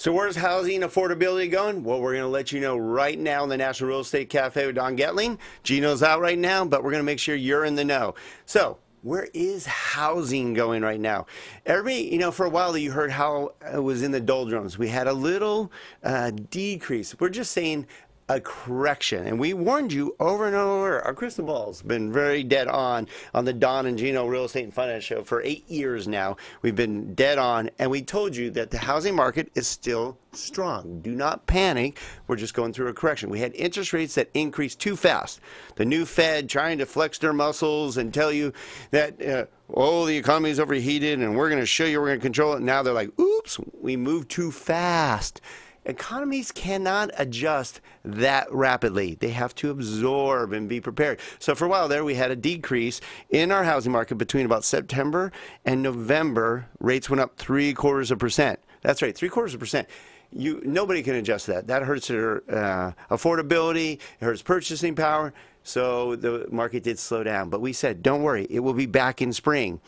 So where's housing affordability going? Well, we're going to let you know right now in the National Real Estate Cafe with Don Getling. Gino's out right now, but we're going to make sure you're in the know. So where is housing going right now? Every, you know, for a while you heard how it was in the doldrums. We had a little uh, decrease. We're just saying a correction. And we warned you over and over. Our crystal ball's been very dead on on the Don and Gino Real Estate and Finance Show for eight years now. We've been dead on, and we told you that the housing market is still strong. Do not panic. We're just going through a correction. We had interest rates that increased too fast. The new Fed trying to flex their muscles and tell you that. Uh, oh, the economy is overheated and we're going to show you we're going to control it. Now they're like, oops, we moved too fast economies cannot adjust that rapidly. They have to absorb and be prepared. So for a while there, we had a decrease in our housing market between about September and November. Rates went up three quarters of percent. That's right, three quarters of percent. You nobody can adjust that. That hurts their uh, affordability. It hurts purchasing power. So the market did slow down. But we said, don't worry, it will be back in spring.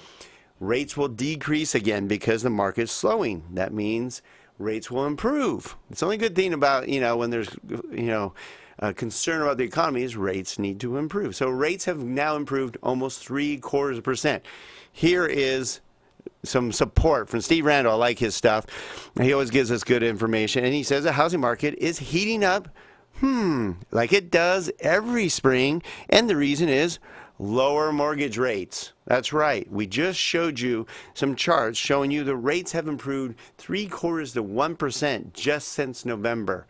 Rates will decrease again because the market's slowing. That means rates will improve. It's the only good thing about, you know, when there's, you know, a concern about the economy is rates need to improve. So rates have now improved almost three quarters of percent. Here is some support from Steve Randall. I like his stuff. He always gives us good information. And he says the housing market is heating up, hmm, like it does every spring. And the reason is lower mortgage rates. That's right. We just showed you some charts showing you the rates have improved three quarters to 1% just since November.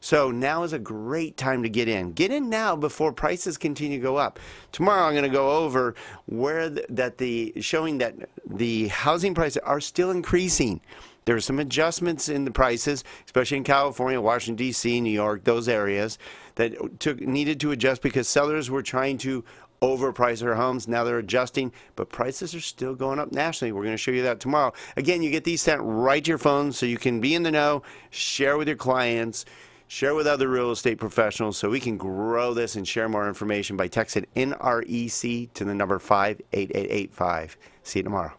So now is a great time to get in. Get in now before prices continue to go up. Tomorrow I'm going to go over where that the showing that the housing prices are still increasing. There are some adjustments in the prices, especially in California, Washington D.C., New York, those areas that took needed to adjust because sellers were trying to Overpriced their homes. Now they're adjusting, but prices are still going up nationally. We're going to show you that tomorrow. Again, you get these sent right to your phone so you can be in the know, share with your clients share with other real estate professionals so we can grow this and share more information by texting NREC to the number 58885. See you tomorrow.